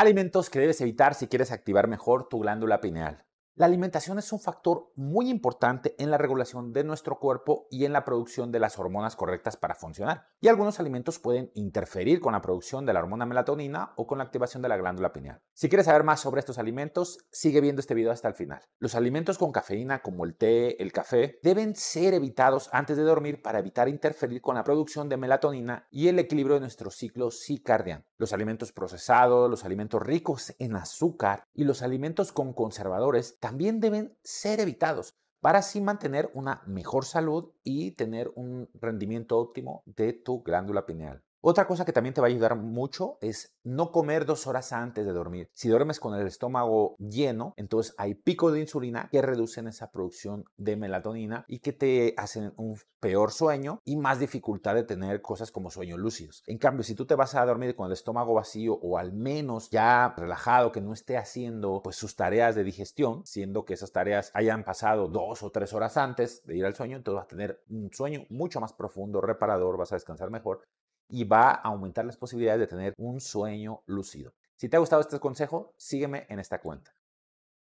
Alimentos que debes evitar si quieres activar mejor tu glándula pineal. La alimentación es un factor muy importante en la regulación de nuestro cuerpo y en la producción de las hormonas correctas para funcionar. Y algunos alimentos pueden interferir con la producción de la hormona melatonina o con la activación de la glándula pineal. Si quieres saber más sobre estos alimentos, sigue viendo este video hasta el final. Los alimentos con cafeína como el té, el café, deben ser evitados antes de dormir para evitar interferir con la producción de melatonina y el equilibrio de nuestro ciclo circadiano. Los alimentos procesados, los alimentos ricos en azúcar y los alimentos con conservadores también también deben ser evitados para así mantener una mejor salud y tener un rendimiento óptimo de tu glándula pineal. Otra cosa que también te va a ayudar mucho es no comer dos horas antes de dormir. Si duermes con el estómago lleno, entonces hay picos de insulina que reducen esa producción de melatonina y que te hacen un peor sueño y más dificultad de tener cosas como sueños lúcidos. En cambio, si tú te vas a dormir con el estómago vacío o al menos ya relajado, que no esté haciendo pues sus tareas de digestión, siendo que esas tareas hayan pasado dos o tres horas antes de ir al sueño, entonces vas a tener un sueño mucho más profundo, reparador, vas a descansar mejor y va a aumentar las posibilidades de tener un sueño lúcido. Si te ha gustado este consejo, sígueme en esta cuenta.